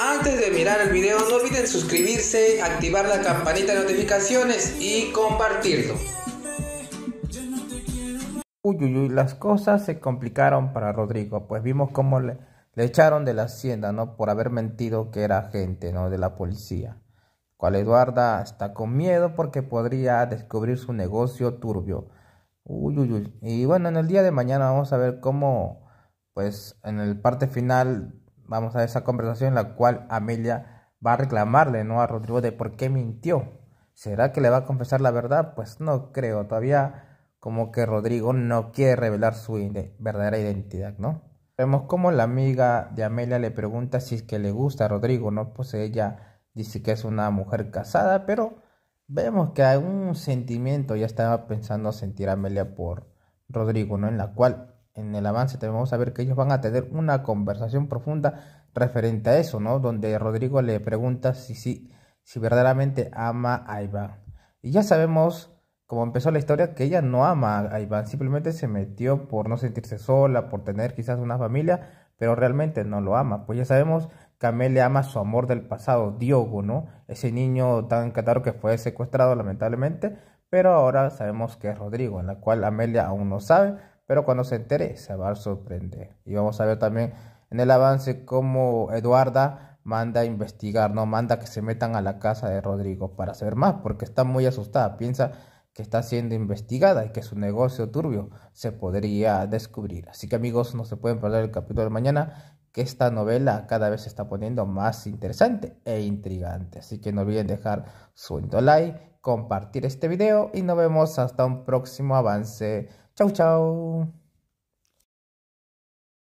Antes de mirar el video no olviden suscribirse, activar la campanita de notificaciones y compartirlo. Uy, uy, uy, las cosas se complicaron para Rodrigo, pues vimos cómo le, echaron de la hacienda, ¿no? Por haber mentido que era agente, ¿no? De la policía. Cual Eduarda está con miedo porque podría descubrir su negocio turbio. Uy, uy, uy. Y bueno, en el día de mañana vamos a ver cómo, pues, en el parte final vamos a esa conversación en la cual Amelia va a reclamarle ¿no? a Rodrigo de por qué mintió. ¿Será que le va a confesar la verdad? Pues no creo, todavía como que Rodrigo no quiere revelar su verdadera identidad, ¿no? Vemos como la amiga de Amelia le pregunta si es que le gusta a Rodrigo, ¿no? Pues ella dice que es una mujer casada, pero vemos que hay un sentimiento, ya estaba pensando sentir Amelia por Rodrigo, ¿no? En la cual en el avance tenemos vamos a ver que ellos van a tener una conversación profunda referente a eso, ¿no? Donde Rodrigo le pregunta si, si, si verdaderamente ama a Iván. Y ya sabemos, como empezó la historia, que ella no ama a Iván, simplemente se metió por no sentirse sola, por tener quizás una familia, pero realmente no lo ama. Pues ya sabemos que Amelia ama su amor del pasado, Diogo, ¿no? Ese niño tan cataro que fue secuestrado lamentablemente, pero ahora sabemos que es Rodrigo, en la cual Amelia aún no sabe, pero cuando se entere se va a sorprender. Y vamos a ver también en el avance cómo Eduarda manda a investigar, no manda que se metan a la casa de Rodrigo para saber más, porque está muy asustada, piensa que está siendo investigada y que su negocio turbio se podría descubrir. Así que amigos, no se pueden perder el capítulo de mañana, que esta novela cada vez se está poniendo más interesante e intrigante. Así que no olviden dejar su like, compartir este video y nos vemos hasta un próximo avance. 周周。